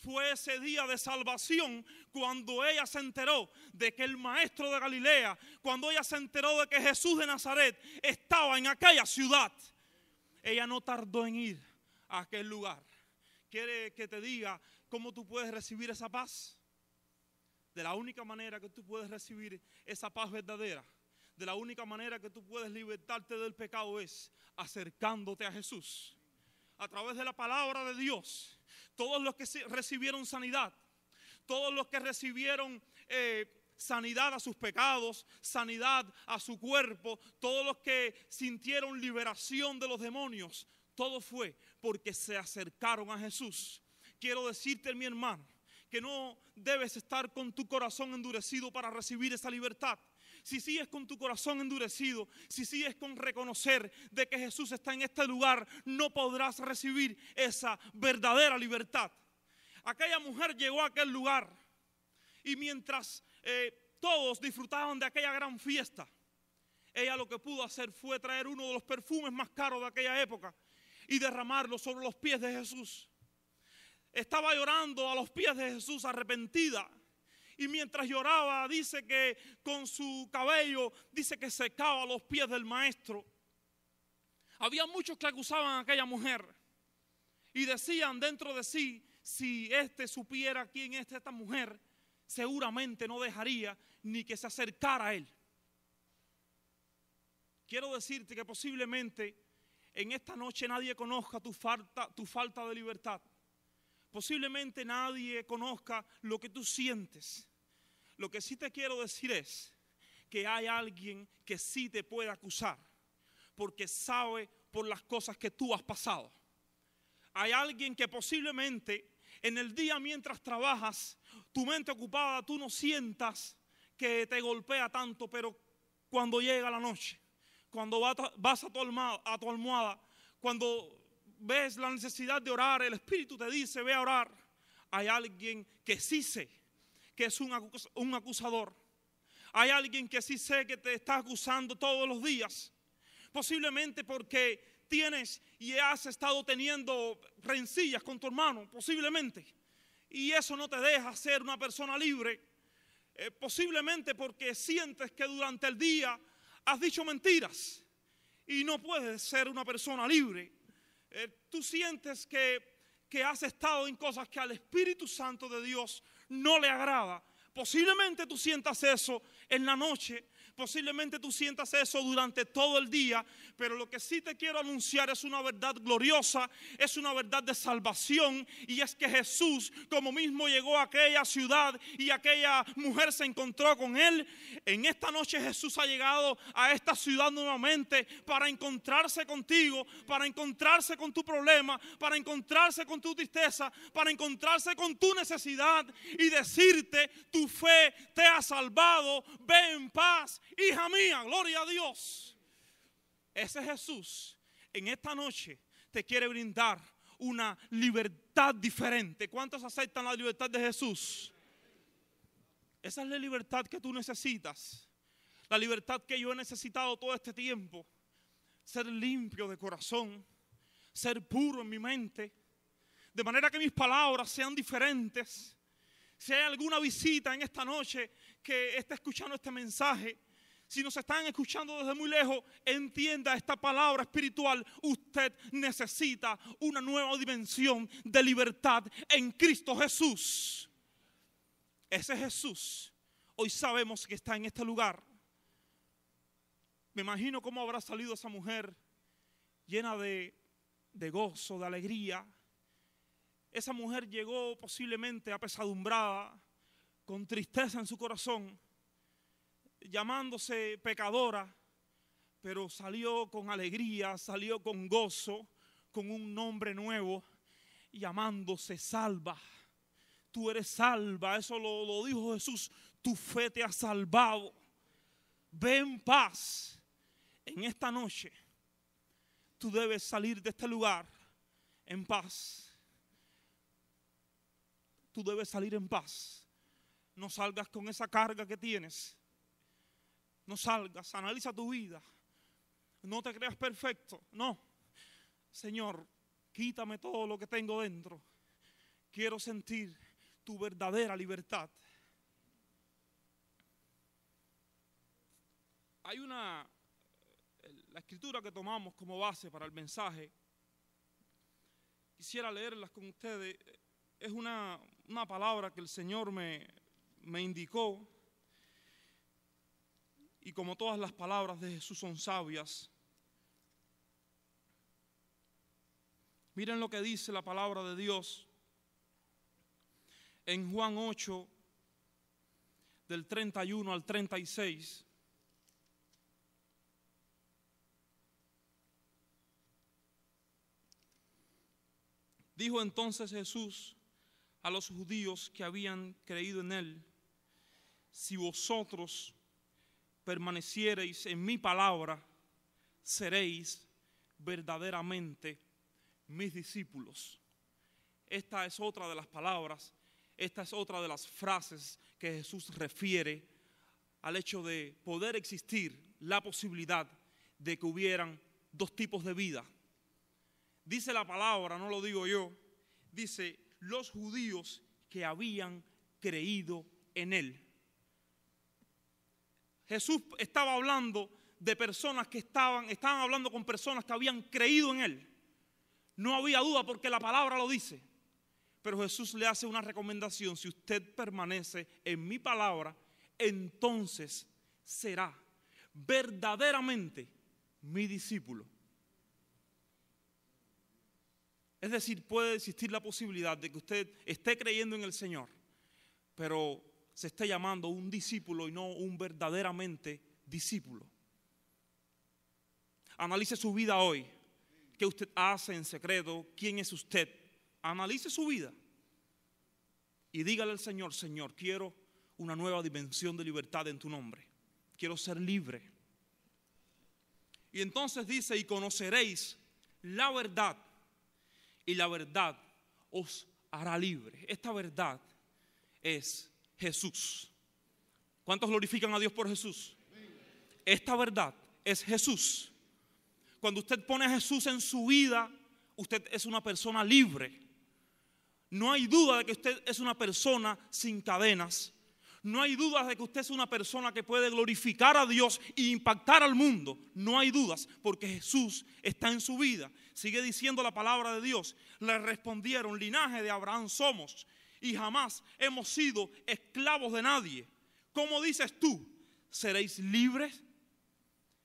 fue ese día de salvación cuando ella se enteró de que el maestro de Galilea, cuando ella se enteró de que Jesús de Nazaret estaba en aquella ciudad, ella no tardó en ir a aquel lugar. ¿Quiere que te diga cómo tú puedes recibir esa paz? De la única manera que tú puedes recibir esa paz verdadera, de la única manera que tú puedes libertarte del pecado es acercándote a Jesús a través de la palabra de Dios, todos los que recibieron sanidad, todos los que recibieron eh, sanidad a sus pecados, sanidad a su cuerpo, todos los que sintieron liberación de los demonios, todo fue porque se acercaron a Jesús. Quiero decirte, mi hermano, que no debes estar con tu corazón endurecido para recibir esa libertad si sigues con tu corazón endurecido, si sigues con reconocer de que Jesús está en este lugar, no podrás recibir esa verdadera libertad. Aquella mujer llegó a aquel lugar y mientras eh, todos disfrutaban de aquella gran fiesta, ella lo que pudo hacer fue traer uno de los perfumes más caros de aquella época y derramarlo sobre los pies de Jesús. Estaba llorando a los pies de Jesús arrepentida y mientras lloraba, dice que con su cabello, dice que secaba los pies del maestro. Había muchos que acusaban a aquella mujer y decían dentro de sí, si este supiera quién es esta mujer, seguramente no dejaría ni que se acercara a él. Quiero decirte que posiblemente en esta noche nadie conozca tu falta, tu falta de libertad. Posiblemente nadie conozca lo que tú sientes. Lo que sí te quiero decir es que hay alguien que sí te puede acusar, porque sabe por las cosas que tú has pasado. Hay alguien que posiblemente en el día mientras trabajas, tu mente ocupada, tú no sientas que te golpea tanto, pero cuando llega la noche, cuando vas a tu almohada, cuando ves la necesidad de orar, el Espíritu te dice, ve a orar. Hay alguien que sí sé que es un acusador. Hay alguien que sí sé que te está acusando todos los días. Posiblemente porque tienes y has estado teniendo rencillas con tu hermano, posiblemente. Y eso no te deja ser una persona libre. Eh, posiblemente porque sientes que durante el día has dicho mentiras y no puedes ser una persona libre. Eh, tú sientes que, que has estado en cosas que al Espíritu Santo de Dios no le agrada Posiblemente tú sientas eso en la noche, posiblemente tú sientas eso durante todo el día, pero lo que sí te quiero anunciar es una verdad gloriosa, es una verdad de salvación, y es que Jesús, como mismo llegó a aquella ciudad y aquella mujer se encontró con él, en esta noche Jesús ha llegado a esta ciudad nuevamente para encontrarse contigo, para encontrarse con tu problema, para encontrarse con tu tristeza, para encontrarse con tu necesidad y decirte, tu fe te ha salvado, ve en paz, hija mía, gloria a Dios. Ese Jesús en esta noche te quiere brindar una libertad diferente. ¿Cuántos aceptan la libertad de Jesús? Esa es la libertad que tú necesitas. La libertad que yo he necesitado todo este tiempo. Ser limpio de corazón, ser puro en mi mente, de manera que mis palabras sean diferentes, si hay alguna visita en esta noche que esté escuchando este mensaje, si nos están escuchando desde muy lejos, entienda esta palabra espiritual. Usted necesita una nueva dimensión de libertad en Cristo Jesús. Ese Jesús hoy sabemos que está en este lugar. Me imagino cómo habrá salido esa mujer llena de gozo, de alegría, esa mujer llegó posiblemente apesadumbrada, con tristeza en su corazón, llamándose pecadora, pero salió con alegría, salió con gozo, con un nombre nuevo, llamándose salva. Tú eres salva, eso lo, dijo Jesús, tu fe te ha salvado. Ven en paz. En esta noche tú debes salir de este lugar en paz tú debes salir en paz. No salgas con esa carga que tienes. No salgas, analiza tu vida. No te creas perfecto. No. Señor, quítame todo lo que tengo dentro. Quiero sentir tu verdadera libertad. Hay una, la escritura que tomamos como base para el mensaje, quisiera leerlas con ustedes, es una, una palabra que el Señor me, me indicó, y como todas las palabras de Jesús son sabias, miren lo que dice la palabra de Dios en Juan 8, del 31 al 36. Dijo entonces Jesús, a los judíos que habían creído en él, si vosotros permaneciereis en mi palabra, seréis verdaderamente mis discípulos. Esta es otra de las palabras, esta es otra de las frases que Jesús refiere al hecho de poder existir la posibilidad de que hubieran dos tipos de vida. Dice la palabra, no lo digo yo, dice, los judíos que habían creído en él. Jesús estaba hablando de personas que estaban, estaban hablando con personas que habían creído en él. No había duda porque la palabra lo dice. Pero Jesús le hace una recomendación, si usted permanece en mi palabra, entonces será verdaderamente mi discípulo. Es decir, puede existir la posibilidad de que usted esté creyendo en el Señor, pero se esté llamando un discípulo y no un verdaderamente discípulo. Analice su vida hoy. ¿Qué usted hace en secreto? ¿Quién es usted? Analice su vida. Y dígale al Señor, Señor, quiero una nueva dimensión de libertad en tu nombre. Quiero ser libre. Y entonces dice, y conoceréis la verdad y la verdad os hará libre. Esta verdad es Jesús. ¿Cuántos glorifican a Dios por Jesús? Esta verdad es Jesús. Cuando usted pone a Jesús en su vida, usted es una persona libre. No hay duda de que usted es una persona sin cadenas no hay dudas de que usted es una persona que puede glorificar a Dios e impactar al mundo. No hay dudas porque Jesús está en su vida. Sigue diciendo la palabra de Dios. Le respondieron, linaje de Abraham somos y jamás hemos sido esclavos de nadie. ¿Cómo dices tú? ¿Seréis libres?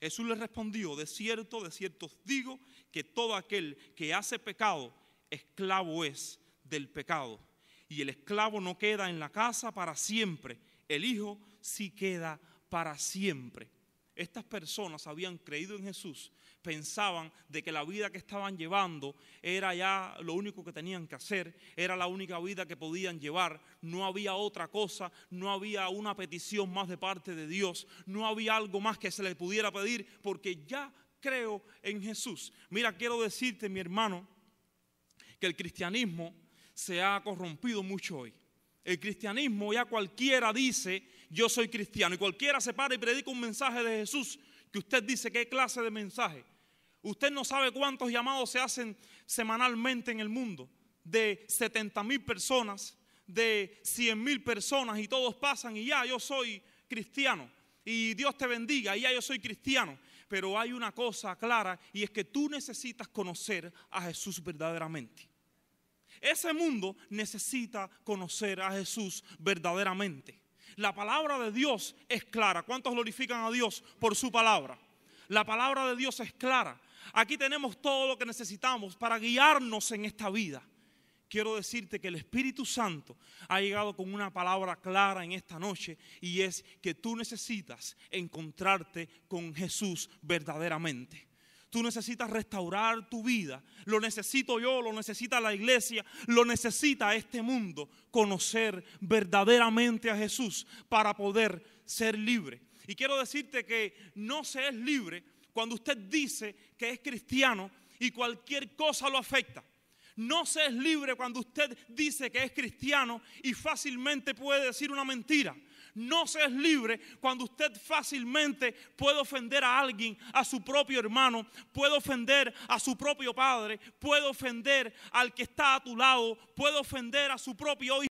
Jesús le respondió, de cierto, de cierto os digo que todo aquel que hace pecado, esclavo es del pecado y el esclavo no queda en la casa para siempre, el hijo sí queda para siempre. Estas personas habían creído en Jesús, pensaban de que la vida que estaban llevando era ya lo único que tenían que hacer, era la única vida que podían llevar, no había otra cosa, no había una petición más de parte de Dios, no había algo más que se les pudiera pedir porque ya creo en Jesús. Mira, quiero decirte, mi hermano, que el cristianismo se ha corrompido mucho hoy. El cristianismo ya cualquiera dice, yo soy cristiano, y cualquiera se para y predica un mensaje de Jesús, que usted dice, ¿qué clase de mensaje? Usted no sabe cuántos llamados se hacen semanalmente en el mundo, de 70 mil personas, de 100 mil personas, y todos pasan y ya yo soy cristiano, y Dios te bendiga, y ya yo soy cristiano. Pero hay una cosa clara, y es que tú necesitas conocer a Jesús verdaderamente. Ese mundo necesita conocer a Jesús verdaderamente. La palabra de Dios es clara. ¿Cuántos glorifican a Dios por su palabra? La palabra de Dios es clara. Aquí tenemos todo lo que necesitamos para guiarnos en esta vida. Quiero decirte que el Espíritu Santo ha llegado con una palabra clara en esta noche y es que tú necesitas encontrarte con Jesús verdaderamente. Tú necesitas restaurar tu vida. Lo necesito yo, lo necesita la iglesia, lo necesita este mundo. Conocer verdaderamente a Jesús para poder ser libre. Y quiero decirte que no se es libre cuando usted dice que es cristiano y cualquier cosa lo afecta. No se es libre cuando usted dice que es cristiano y fácilmente puede decir una mentira. No se es libre cuando usted fácilmente puede ofender a alguien, a su propio hermano, puede ofender a su propio padre, puede ofender al que está a tu lado, puede ofender a su propio hijo